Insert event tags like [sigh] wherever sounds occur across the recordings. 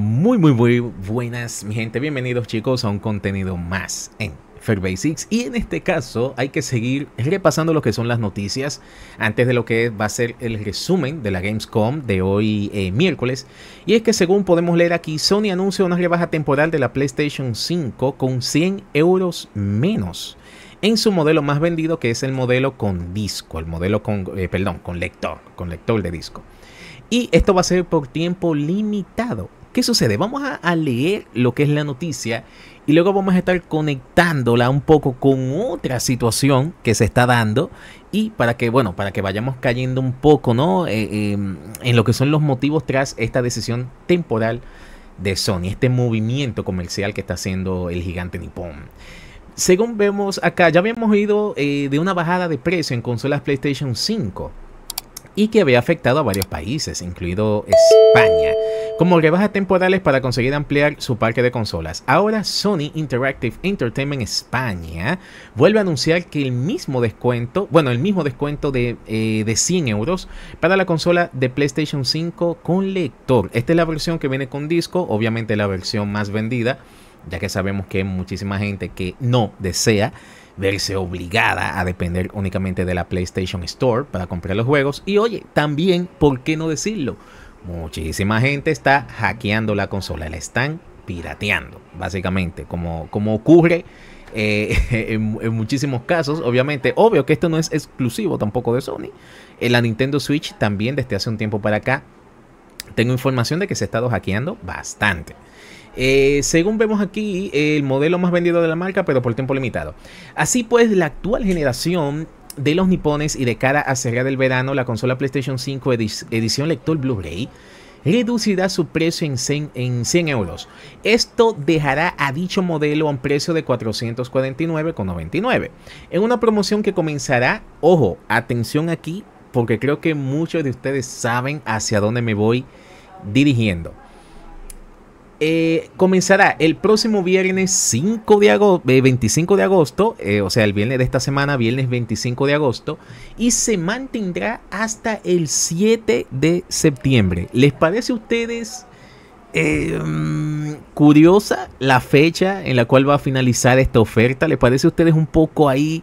Muy, muy, muy buenas, mi gente. Bienvenidos, chicos, a un contenido más en Fair Basics Y en este caso, hay que seguir repasando lo que son las noticias antes de lo que va a ser el resumen de la Gamescom de hoy, eh, miércoles. Y es que, según podemos leer aquí, Sony anuncia una rebaja temporal de la PlayStation 5 con 100 euros menos en su modelo más vendido, que es el modelo con disco, el modelo con, eh, perdón, con lector, con lector de disco. Y esto va a ser por tiempo limitado ¿Qué sucede? Vamos a, leer lo que es la noticia y luego vamos a estar conectándola un poco con otra situación que se está dando y para que, bueno, para que vayamos cayendo un poco, ¿no? Eh, em, en lo que son los motivos tras esta decisión temporal de Sony, este movimiento comercial que está haciendo el gigante nipón. Según vemos acá, ya habíamos oído eh, de una bajada de precio en consolas PlayStation 5 y que había afectado a varios países, incluido España como rebajas temporales para conseguir ampliar su parque de consolas. Ahora Sony Interactive Entertainment España vuelve a anunciar que el mismo descuento, bueno, el mismo descuento de, eh, de 100 euros para la consola de PlayStation 5 con lector. Esta es la versión que viene con disco, obviamente la versión más vendida, ya que sabemos que hay muchísima gente que no desea verse obligada a depender únicamente de la PlayStation Store para comprar los juegos. Y oye, también, ¿por qué no decirlo? Muchísima gente está hackeando la consola, la están pirateando, básicamente, como, como ocurre eh, [laughs] en, muchísimos casos, obviamente. Obvio que esto no es exclusivo tampoco de Sony. En eh, la Nintendo Switch también desde hace un tiempo para acá tengo información de que se ha estado hackeando bastante. Eh, según vemos aquí, el modelo más vendido de la marca, pero por tiempo limitado. Así pues, la actual generación de los nipones y de cara a cerrar el verano, la consola PlayStation 5 edición lector Blu-ray reducirá su precio en 100, en 100, euros. Esto dejará a dicho modelo a un precio de 449,99 en una promoción que comenzará, ojo, atención aquí, porque creo que muchos de ustedes saben hacia dónde me voy dirigiendo. Eh, comenzará el próximo viernes 5 eh, de agosto, 25 de agosto, o sea, el viernes de esta semana, viernes 25 de agosto, y se mantendrá hasta el 7 de septiembre. ¿Les parece a ustedes em, curiosa la fecha en la cual va a finalizar esta oferta? ¿Les parece a ustedes un poco ahí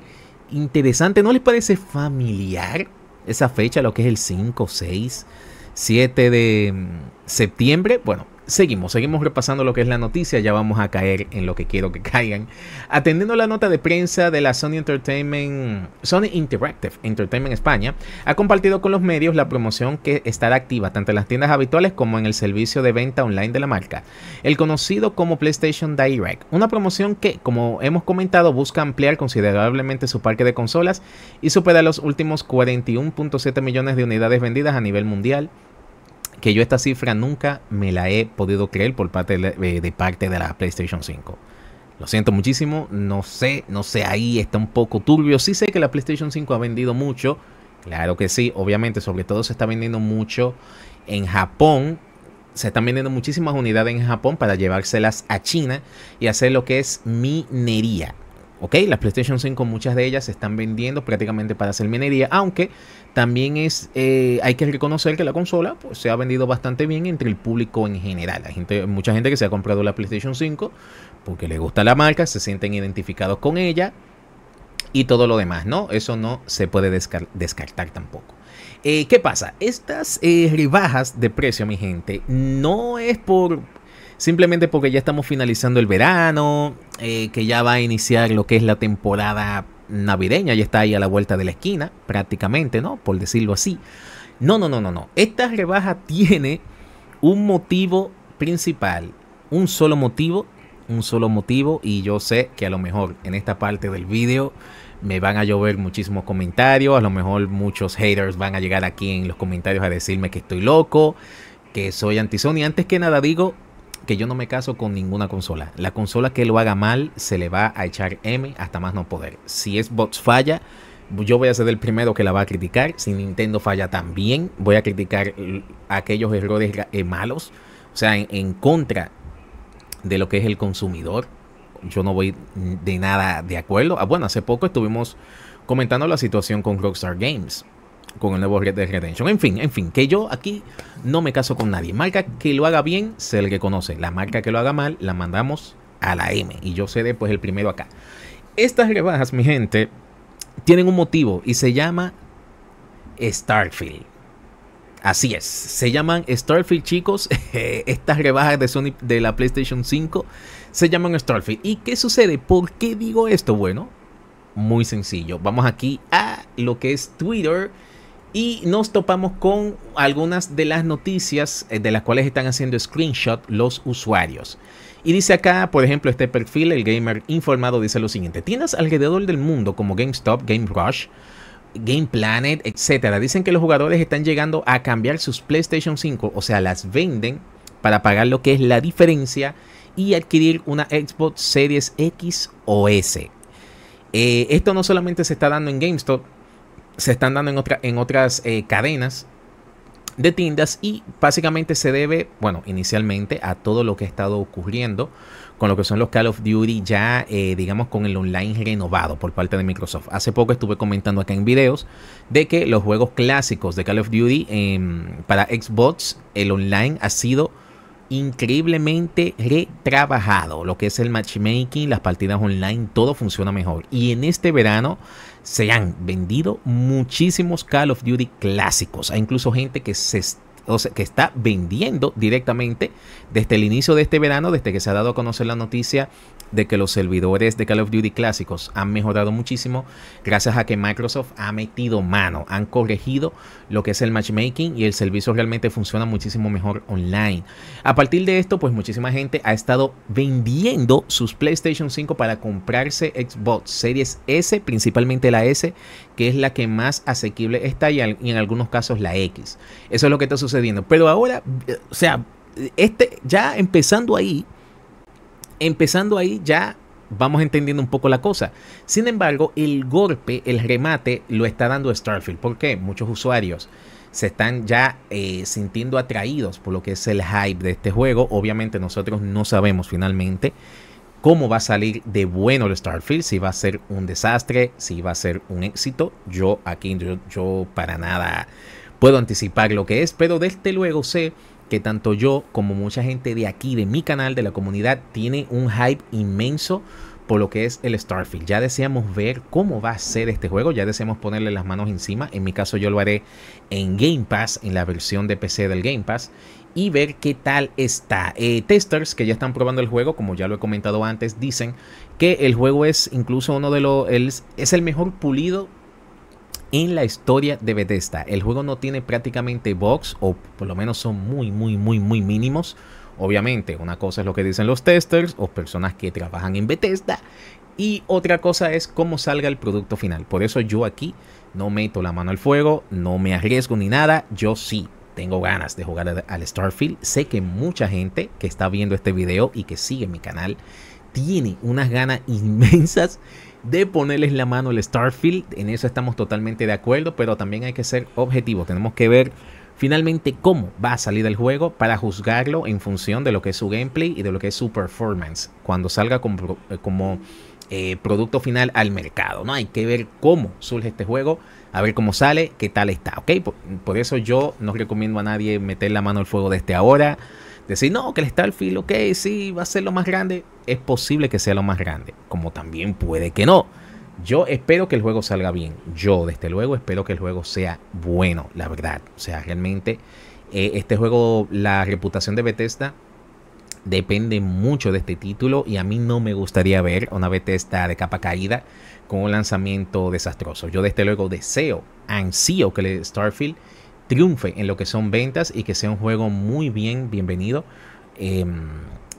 interesante? ¿No les parece familiar esa fecha, lo que es el 5, 6, 7 de em, septiembre? Bueno Seguimos, seguimos repasando lo que es la noticia, ya vamos a caer en lo que quiero que caigan. Atendiendo la nota de prensa de la Sony Entertainment, Sony Interactive Entertainment España, ha compartido con los medios la promoción que estará activa tanto en las tiendas habituales como en el servicio de venta online de la marca, el conocido como PlayStation Direct, una promoción que, como hemos comentado, busca ampliar considerablemente su parque de consolas y supera los últimos 41.7 millones de unidades vendidas a nivel mundial que yo esta cifra nunca me la he podido creer por parte de, eh, parte de la PlayStation 5. Lo siento muchísimo, no sé, no sé, ahí está un poco turbio. Sí sé que la PlayStation 5 ha vendido mucho, claro que sí, obviamente, sobre todo se está vendiendo mucho en Japón. Se están vendiendo muchísimas unidades en Japón para llevárselas a China y hacer lo que es minería. Ok, las PlayStation 5 muchas de ellas se están vendiendo prácticamente para hacer minería, aunque también es, eh, hay que reconocer que la consola pues, se ha vendido bastante bien entre el público en general. La gente, mucha gente que se ha comprado la PlayStation 5 porque le gusta la marca, se sienten identificados con ella y todo lo demás, ¿no? Eso no se puede descartar tampoco. Eh, ¿Qué pasa? Estas ribajas eh, rebajas de precio, mi gente, no es por simplemente porque ya estamos finalizando el verano, eh, que ya va a iniciar lo que es la temporada navideña, ya está ahí a la vuelta de la esquina, prácticamente, ¿no? Por decirlo así. No, no, no, no, no. Esta rebaja tiene un motivo principal, un solo motivo, un solo motivo, y yo sé que a lo mejor en esta parte del vídeo me van a llover muchísimos comentarios, a lo mejor muchos haters van a llegar aquí en los comentarios a decirme que estoy loco, que soy anti-Sony. Antes que nada digo, que yo no me caso con ninguna consola. La consola que lo haga mal se le va a echar M hasta más no poder. Si es Xbox falla, yo voy a ser el primero que la va a criticar. Si Nintendo falla también, voy a criticar aquellos errores eh, malos. O sea, en, contra de lo que es el consumidor. Yo no voy de nada de acuerdo. Ah, bueno, hace poco estuvimos comentando la situación con Rockstar Games con el nuevo Red Dead Redemption. En fin, en fin, que yo aquí no me caso con nadie. Marca que lo haga bien, se le conoce La marca que lo haga mal, la mandamos a la M. Y yo sé pues el primero acá. Estas rebajas, mi gente, tienen un motivo y se llama Starfield. Así es, se llaman Starfield chicos, [laughs] estas rebajas de Sony de la PlayStation 5 se llaman Starfield. ¿Y qué sucede? ¿Por qué digo esto? Bueno, muy sencillo, vamos aquí a lo que es Twitter y nos topamos con algunas de las noticias eh, de las cuales están haciendo screenshot los usuarios. Y dice acá, por ejemplo, este perfil, el gamer informado, dice lo siguiente. tienes alrededor del mundo como GameStop, Game Rush, Game Planet, etc. Dicen que los jugadores están llegando a cambiar sus PlayStation 5, o sea, las venden para pagar lo que es la diferencia y adquirir una Xbox Series X o S. Eh, esto no solamente se está dando en GameStop, se están dando en, en otras eh, cadenas de tiendas y básicamente se debe, bueno, inicialmente a todo lo que ha estado ocurriendo con lo que son los Call of Duty ya, eh, digamos, con el online renovado por parte de Microsoft. Hace poco estuve comentando acá en videos de que los juegos clásicos de Call of Duty em, para Xbox, el online ha sido increíblemente retrabajado. Lo que es el matchmaking, las partidas online, todo funciona mejor. Y en este verano se han vendido muchísimos Call of Duty clásicos. Hay incluso gente que se que está vendiendo directamente desde el inicio de este verano, desde que se ha dado a conocer la noticia de que los servidores de Call of Duty clásicos han mejorado muchísimo gracias a que Microsoft ha metido mano, han corregido lo que es el matchmaking y el servicio realmente funciona muchísimo mejor online. A partir de esto, pues muchísima gente ha estado vendiendo sus PlayStation 5 para comprarse Xbox Series S, principalmente la S, que es la que más asequible está y, en algunos casos la X. Eso es lo que está sucediendo. Pero ahora, o sea, este ya empezando ahí Empezando ahí ya vamos entendiendo un poco la cosa. Sin embargo, el golpe, el remate, lo está dando Starfield. ¿Por qué? Muchos usuarios se están ya eh, sintiendo atraídos por lo que es el hype de este juego. Obviamente nosotros no sabemos finalmente cómo va a salir de bueno el Starfield, si va a ser un desastre, si va a ser un éxito. Yo aquí, yo, para nada puedo anticipar lo que es, pero desde luego sé que tanto yo como mucha gente de aquí, de mi canal, de la comunidad, tiene un hype inmenso por lo que es el Starfield. Ya deseamos ver cómo va a ser este juego, ya deseamos ponerle las manos encima. En mi caso yo lo haré en Game Pass, en la versión de PC del Game Pass. Y ver qué tal está. Eh, testers que ya están probando el juego, como ya lo he comentado antes, dicen que el juego es incluso uno de los... Es el mejor pulido en la historia de Bethesda. El juego no tiene prácticamente box o por lo menos son muy, muy, muy, muy mínimos. Obviamente, una cosa es lo que dicen los testers o personas que trabajan en Bethesda, y otra cosa es cómo salga el producto final. Por eso yo aquí no meto la mano al fuego, no me arriesgo ni nada. Yo sí tengo ganas de jugar al Starfield. Sé que mucha gente que está viendo este video y que sigue mi canal tiene unas ganas [laughs] inmensas de ponerles la mano el Starfield. En eso estamos totalmente de acuerdo, pero también hay que ser objetivos. Tenemos que ver finalmente cómo va a salir el juego para juzgarlo en función de lo que es su gameplay y de lo que es su performance cuando salga como, eh, producto final al mercado. ¿no? Hay que ver cómo surge este juego, a ver cómo sale, qué tal está. ¿okay? Por, por eso yo no recomiendo a nadie meter la mano al fuego desde ahora. Decir, no, que el Starfield, ok, sí, va a ser lo más grande. Es posible que sea lo más grande, como también puede que no. Yo espero que el juego salga bien. Yo, desde luego, espero que el juego sea bueno, la verdad. O sea, realmente, eh, este juego, la reputación de Bethesda depende mucho de este título y a mí no me gustaría ver una Bethesda de capa caída con un lanzamiento desastroso. Yo desde luego deseo, ansío que el Starfield triunfe en lo que son ventas y que sea un juego muy bien bienvenido em,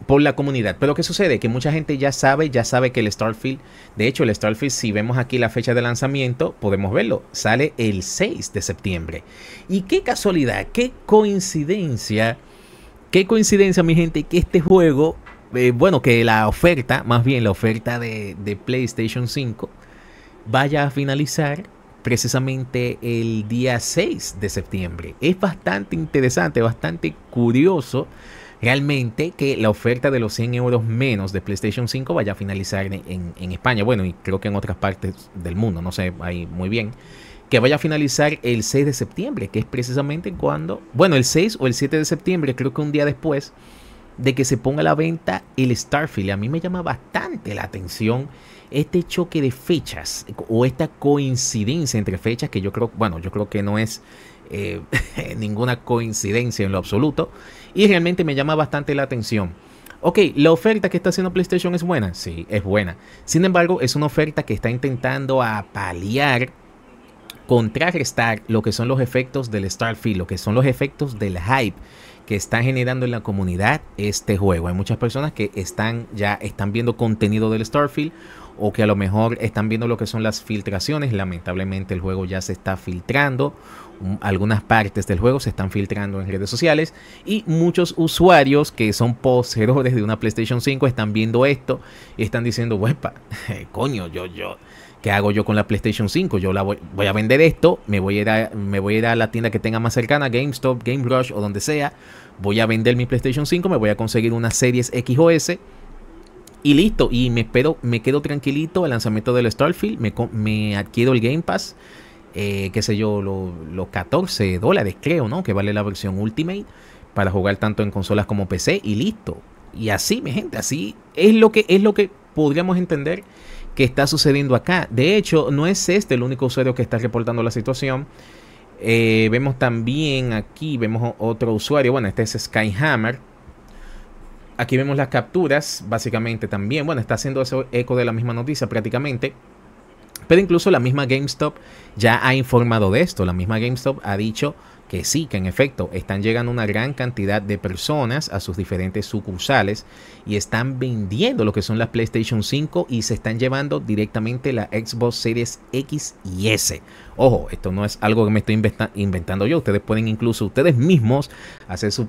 por la comunidad. Pero que sucede? Que mucha gente ya sabe, ya sabe que el Starfield, de hecho el Starfield, si vemos aquí la fecha de lanzamiento, podemos verlo, sale el 6 de septiembre. Y qué casualidad, qué coincidencia, qué coincidencia mi gente, que este juego, eh, bueno, que la oferta, más bien la oferta de, de PlayStation 5, vaya a finalizar precisamente el día 6 de septiembre. Es bastante interesante, bastante curioso realmente que la oferta de los 100 euros menos de PlayStation 5 vaya a finalizar en, España, bueno, y creo que en otras partes del mundo, no sé ahí muy bien, que vaya a finalizar el 6 de septiembre, que es precisamente cuando, bueno, el 6 o el 7 de septiembre, creo que un día después de que se ponga a la venta el Starfield. A mí me llama bastante la atención este choque de fechas o esta coincidencia entre fechas que yo creo, bueno, yo creo que no es eh, [laughs] ninguna coincidencia en lo absoluto y realmente me llama bastante la atención. Ok, la oferta que está haciendo PlayStation es buena, sí, es buena. Sin embargo, es una oferta que está intentando apalear, contrarrestar lo que son los efectos del Starfield, lo que son los efectos del hype que está generando en la comunidad este juego. Hay muchas personas que están ya están viendo contenido del Starfield o que a lo mejor están viendo lo que son las filtraciones. Lamentablemente el juego ya se está filtrando. Mm, algunas partes del juego se están filtrando en redes sociales y muchos usuarios que son poseedores de una PlayStation 5 están viendo esto y están diciendo, "Wepa, [laughs] coño, yo yo ¿qué hago yo con la PlayStation 5? Yo la voy, a vender esto, me voy a, ir a, me voy a ir a la tienda que tenga más cercana, GameStop, Game Rush o donde sea. Voy a vender mi PlayStation 5, me voy a conseguir una Series X o S y listo. Y me espero, me quedo tranquilito el lanzamiento del Starfield, me, adquiero el Game Pass. Eh, qué sé yo, los 14 dólares creo, ¿no? Que vale la versión Ultimate para jugar tanto en consolas como PC y listo. Y así, mi gente, así es lo que es lo que podríamos entender ¿Qué está sucediendo acá. De hecho, no es este el único usuario que está reportando la situación. Eh, vemos también aquí, vemos otro usuario, bueno, este es Skyhammer. Aquí vemos las capturas, básicamente también, bueno, está haciendo ese eco de la misma noticia prácticamente. Pero incluso la misma GameStop ya ha informado de esto, la misma GameStop ha dicho que sí, que en efecto están llegando una gran cantidad de personas a sus diferentes sucursales y están vendiendo lo que son las PlayStation 5 y se están llevando directamente la Xbox Series X y S. Ojo, esto no es algo que me estoy inventando yo. Ustedes pueden incluso ustedes mismos hacer su,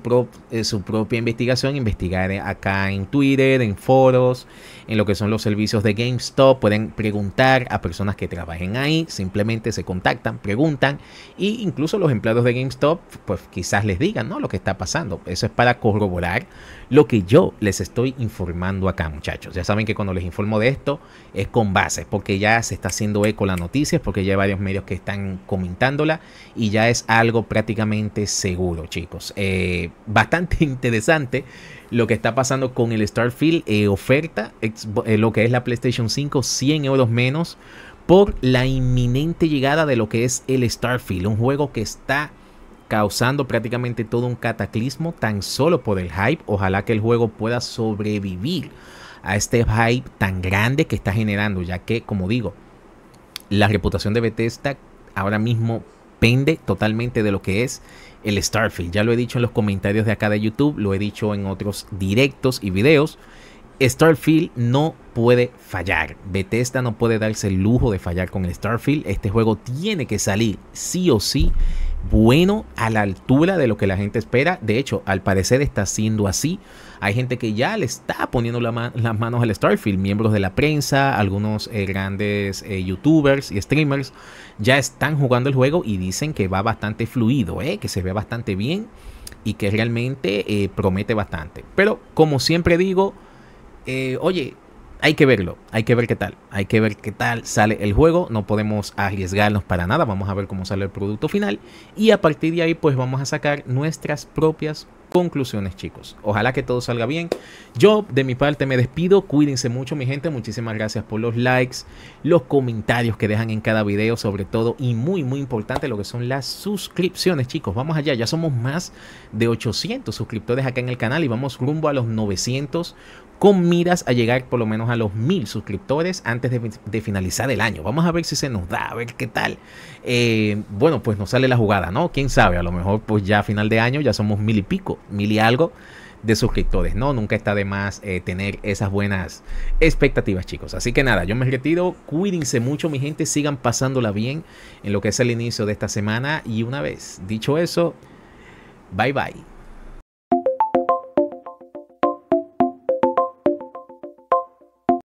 eh, su propia investigación, investigar acá en Twitter, en foros, en lo que son los servicios de GameStop. Pueden preguntar a personas que trabajen ahí. Simplemente se contactan, preguntan. E incluso los empleados de GameStop stop pues quizás les digan, ¿no? Lo que está pasando. Eso es para corroborar lo que yo les estoy informando acá, muchachos. Ya saben que cuando les informo de esto es con base. porque ya se está haciendo eco la noticia, porque ya hay varios medios que están comentándola y ya es algo prácticamente seguro, chicos. Eh, bastante [laughs] interesante lo que está pasando con el Starfield. Eh, oferta eh, lo que es la PlayStation 5, 100 euros menos por la inminente llegada de lo que es el Starfield, un juego que está causando prácticamente todo un cataclismo tan solo por el hype. Ojalá que el juego pueda sobrevivir a este hype tan grande que está generando, ya que, como digo, la reputación de Bethesda ahora mismo pende totalmente de lo que es el Starfield. Ya lo he dicho en los comentarios de acá de YouTube, lo he dicho en otros directos y videos. Starfield no puede fallar. Bethesda no puede darse el lujo de fallar con el Starfield. Este juego tiene que salir sí o sí bueno a la altura de lo que la gente espera. De hecho, al parecer está siendo así. Hay gente que ya le está poniendo las manos al Starfield, miembros de la prensa, algunos eh, grandes eh, youtubers y streamers ya están jugando el juego y dicen que va bastante fluido, eh, que se ve bastante bien y que realmente promete bastante. Pero como siempre digo, oye, hay que verlo, hay que ver qué tal, hay que ver qué tal sale el juego, no podemos arriesgarnos para nada, vamos a ver cómo sale el producto final y a partir de ahí pues vamos a sacar nuestras propias conclusiones, chicos. Ojalá que todo salga bien. Yo, de mi parte, me despido. Cuídense mucho, mi gente. Muchísimas gracias por los likes, los comentarios que dejan en cada video, sobre todo. Y muy, muy importante lo que son las suscripciones, chicos. Vamos allá. Ya somos más de 800 suscriptores acá en el canal y vamos rumbo a los 900 con miras a llegar por lo menos a los mil suscriptores antes de, finalizar el año. Vamos a ver si se nos da, a ver qué tal. Eh, bueno, pues nos sale la jugada, ¿no? Quién sabe, a lo mejor pues ya final de año ya somos mil y pico mil y algo de suscriptores, ¿no? Nunca está de más eh, tener esas buenas expectativas, chicos. Así que nada, yo me retiro. Cuídense mucho, mi gente. Sigan pasándola bien en lo que es el inicio de esta semana. Y una vez dicho eso, bye bye.